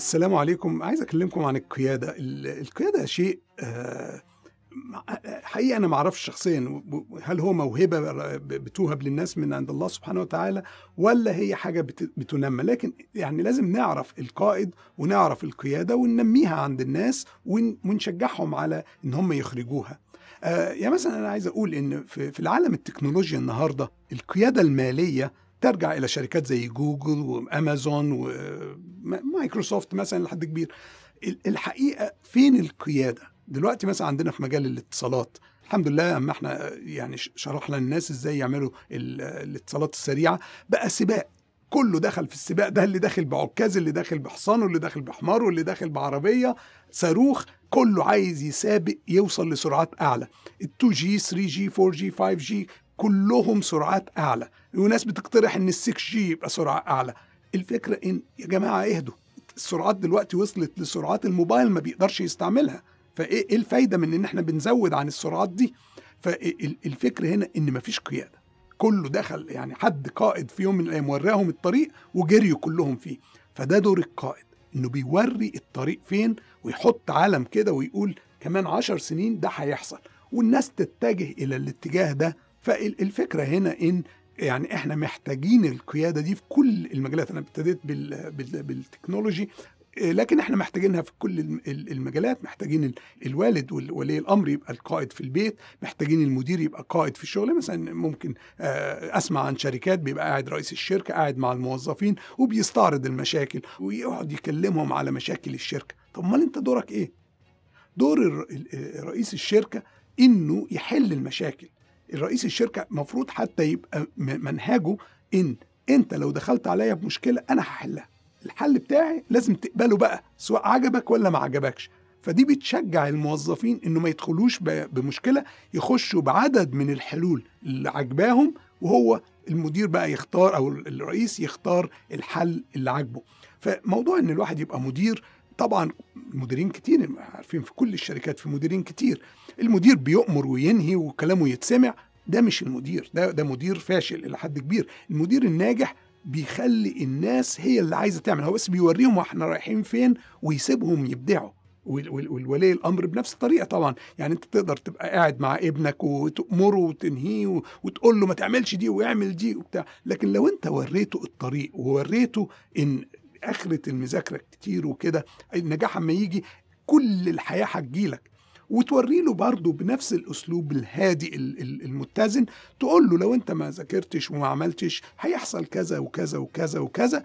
السلام عليكم عايز اكلمكم عن القياده القياده شيء آه، حقيقه انا ما اعرفش شخصيا هل هو موهبه بتوهب للناس من عند الله سبحانه وتعالى ولا هي حاجه بتنمى لكن يعني لازم نعرف القائد ونعرف القياده وننميها عند الناس ونشجعهم على ان هم يخرجوها آه، يعني مثلا انا عايز اقول ان في العالم التكنولوجيا النهارده القياده الماليه ترجع الى شركات زي جوجل وامازون ومايكروسوفت مثلا لحد كبير الحقيقه فين القياده دلوقتي مثلا عندنا في مجال الاتصالات الحمد لله اما احنا يعني شرحنا للناس ازاي يعملوا الاتصالات السريعه بقى سباق كله دخل في السباق ده اللي داخل بعكاز اللي داخل بحصانه اللي داخل بحماره اللي داخل بعربيه صاروخ كله عايز يسابق يوصل لسرعات اعلى ال 2 جي 3 جي 4 جي 5 جي كلهم سرعات اعلى وناس بتقترح ان ال6 جي يبقى سرعه اعلى الفكره ان يا جماعه اهدوا السرعات دلوقتي وصلت لسرعات الموبايل ما بيقدرش يستعملها فايه إيه الفايده من ان احنا بنزود عن السرعات دي فالفكر هنا ان مفيش قياده كله دخل يعني حد قائد في يوم من الايام وراهم الطريق وجريوا كلهم فيه فده دور القائد انه بيوري الطريق فين ويحط علم كده ويقول كمان عشر سنين ده هيحصل والناس تتجه الى الاتجاه ده فالفكره هنا ان يعني احنا محتاجين القياده دي في كل المجالات انا ابتديت بالتكنولوجي آه، لكن احنا محتاجينها في كل المجالات محتاجين الوالد وولي الامر يبقى القائد في البيت محتاجين المدير يبقى قائد في الشغل مثلا ممكن آه، اسمع عن شركات بيبقى قاعد رئيس الشركه قاعد مع الموظفين وبيستعرض المشاكل ويقعد يكلمهم على مشاكل الشركه طب امال انت دورك ايه دور آه، رئيس الشركه انه يحل المشاكل الرئيس الشركه مفروض حتى يبقى منهجه ان انت لو دخلت عليا بمشكله انا هحلها الحل بتاعي لازم تقبله بقى سواء عجبك ولا ما عجبكش فدي بتشجع الموظفين انه ما يدخلوش بمشكله يخشوا بعدد من الحلول اللي عجباهم وهو المدير بقى يختار او الرئيس يختار الحل اللي عاجبه فموضوع ان الواحد يبقى مدير طبعا مديرين كتير عارفين في كل الشركات في مديرين كتير المدير بيؤمر وينهي وكلامه يتسمع ده مش المدير ده ده مدير فاشل الى حد كبير المدير الناجح بيخلي الناس هي اللي عايزه تعمل هو بس بيوريهم احنا رايحين فين ويسيبهم يبدعوا والولي الامر بنفس الطريقه طبعا يعني انت تقدر تبقى قاعد مع ابنك وتامره وتنهيه وتقول له ما تعملش دي واعمل دي وبتاع لكن لو انت وريته الطريق ووريته ان اخره المذاكره كتير وكده النجاح اما يجي كل الحياه هتجيلك وتوري له برضه بنفس الاسلوب الهادئ المتزن تقول له لو انت ما ذاكرتش وما عملتش هيحصل كذا وكذا وكذا وكذا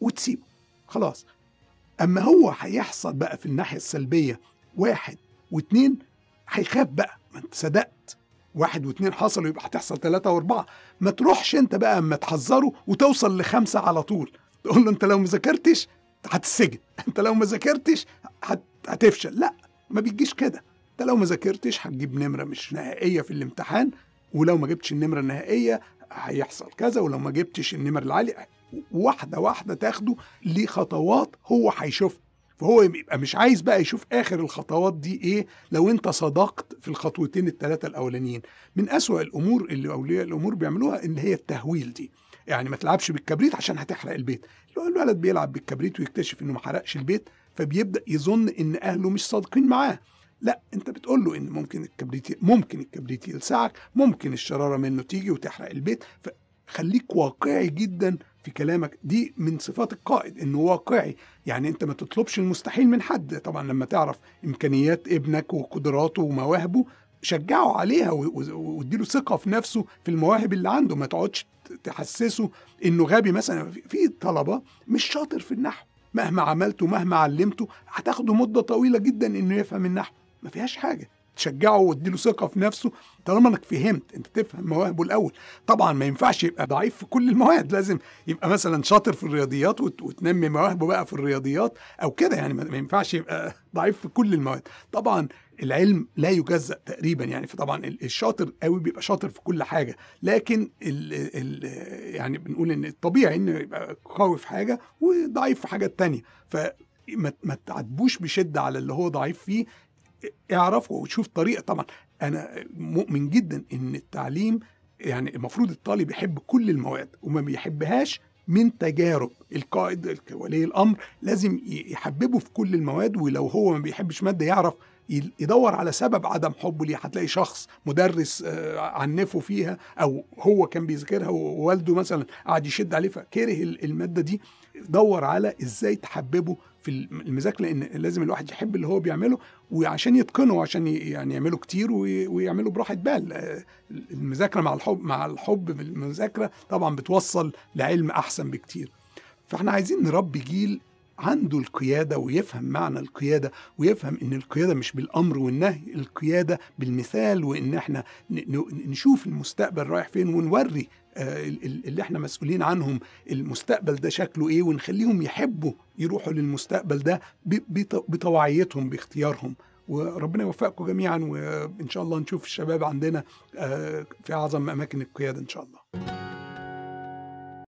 وتسيبه خلاص اما هو هيحصل بقى في الناحيه السلبيه واحد واثنين هيخاف بقى ما انت صدقت واحد واثنين حصلوا يبقى هتحصل ثلاثة واربعة ما تروحش انت بقى اما تحذره وتوصل لخمسة على طول تقول له انت لو ما ذاكرتش هتسجن انت لو ما ذاكرتش هتفشل لا ما بيجيش كده انت لو ما ذاكرتش هتجيب نمره مش نهائيه في الامتحان ولو ما جبتش النمره النهائيه هيحصل كذا ولو ما جبتش النمر العالي واحده واحده تاخده لخطوات هو هيشوفها فهو يبقى مش عايز بقى يشوف اخر الخطوات دي ايه لو انت صدقت في الخطوتين الثلاثه الاولانيين من اسوا الامور اللي اولياء الامور بيعملوها اللي هي التهويل دي يعني ما تلعبش بالكبريت عشان هتحرق البيت الولد بيلعب بالكبريت ويكتشف انه ما حرقش البيت فبيبدا يظن ان اهله مش صادقين معاه لا انت بتقول له ان ممكن الكبريت ممكن الكبريت يلسعك ممكن الشراره منه تيجي وتحرق البيت فخليك واقعي جدا في كلامك دي من صفات القائد انه واقعي يعني انت ما تطلبش المستحيل من حد طبعا لما تعرف امكانيات ابنك وقدراته ومواهبه شجعه عليها واديله ثقه في نفسه في المواهب اللي عنده ما تقعدش تحسسه انه غبي مثلا في طلبه مش شاطر في النحو مهما عملته مهما علمته هتاخده مده طويله جدا انه يفهم النحو ما فيهاش حاجه تشجعه وتديله ثقه في نفسه طالما انك فهمت انت تفهم مواهبه الاول طبعا ما ينفعش يبقى ضعيف في كل المواد لازم يبقى مثلا شاطر في الرياضيات وتنمي مواهبه بقى في الرياضيات او كده يعني ما ينفعش يبقى ضعيف في كل المواد طبعا العلم لا يجزأ تقريبا يعني فطبعا الشاطر قوي بيبقى شاطر في كل حاجه لكن ال ال يعني بنقول ان الطبيعي انه يبقى قوي في حاجه وضعيف في حاجات تانية ف ما تعاتبوش بشده على اللي هو ضعيف فيه اعرفه وشوف طريقه طبعا انا مؤمن جدا ان التعليم يعني المفروض الطالب يحب كل المواد وما بيحبهاش من تجارب القائد ولي الامر لازم يحببه في كل المواد ولو هو ما بيحبش ماده يعرف يدور على سبب عدم حبه ليه هتلاقي شخص مدرس آه، عنفه فيها او هو كان بيذاكرها ووالده مثلا قعد يشد عليه فكره الماده دي دور على ازاي تحببه في المذاكره لان لازم الواحد يحب اللي هو بيعمله وعشان يتقنه وعشان يعني يعمله كتير ويعمله براحه بال آه، المذاكره مع الحب مع الحب بالمذاكره طبعا بتوصل لعلم احسن بكتير فاحنا عايزين نربي جيل عنده القيادة ويفهم معنى القيادة ويفهم إن القيادة مش بالأمر والنهي القيادة بالمثال وإن إحنا نشوف المستقبل رايح فين ونوري آه، اللي احنا مسؤولين عنهم المستقبل ده شكله ايه ونخليهم يحبوا يروحوا للمستقبل ده بطواعيتهم باختيارهم وربنا يوفقكم جميعا وان شاء الله نشوف الشباب عندنا آه، في اعظم اماكن القياده ان شاء الله